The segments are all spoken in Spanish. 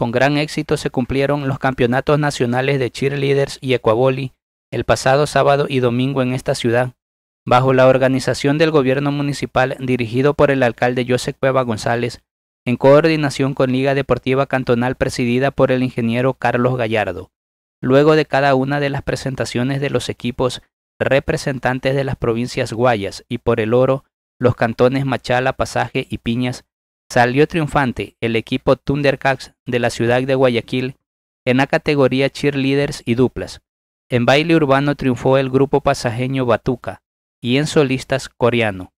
Con gran éxito se cumplieron los campeonatos nacionales de cheerleaders y ecuaboli el pasado sábado y domingo en esta ciudad, bajo la organización del gobierno municipal dirigido por el alcalde Josep Cueva González, en coordinación con Liga Deportiva Cantonal presidida por el ingeniero Carlos Gallardo. Luego de cada una de las presentaciones de los equipos representantes de las provincias Guayas y por el Oro, los cantones Machala, Pasaje y Piñas, Salió triunfante el equipo Thundercats de la ciudad de Guayaquil en la categoría cheerleaders y duplas. En baile urbano triunfó el grupo pasajeño Batuca y en solistas coreano.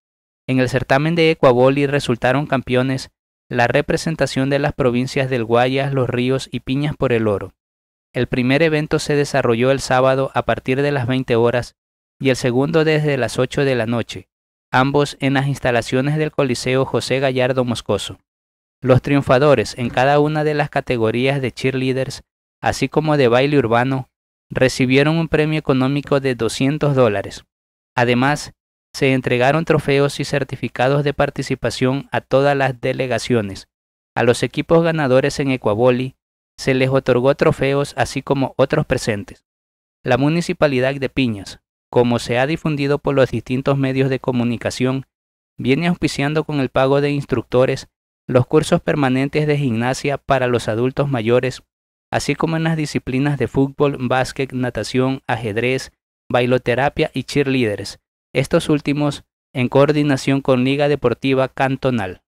En el certamen de Ecuaboli resultaron campeones la representación de las provincias del Guayas, Los Ríos y Piñas por el Oro. El primer evento se desarrolló el sábado a partir de las 20 horas y el segundo desde las 8 de la noche ambos en las instalaciones del Coliseo José Gallardo Moscoso. Los triunfadores en cada una de las categorías de cheerleaders, así como de baile urbano, recibieron un premio económico de 200 dólares. Además, se entregaron trofeos y certificados de participación a todas las delegaciones. A los equipos ganadores en Ecuaboli se les otorgó trofeos así como otros presentes. La Municipalidad de Piñas, como se ha difundido por los distintos medios de comunicación, viene auspiciando con el pago de instructores los cursos permanentes de gimnasia para los adultos mayores, así como en las disciplinas de fútbol, básquet, natación, ajedrez, bailoterapia y cheerleaders, estos últimos en coordinación con Liga Deportiva Cantonal.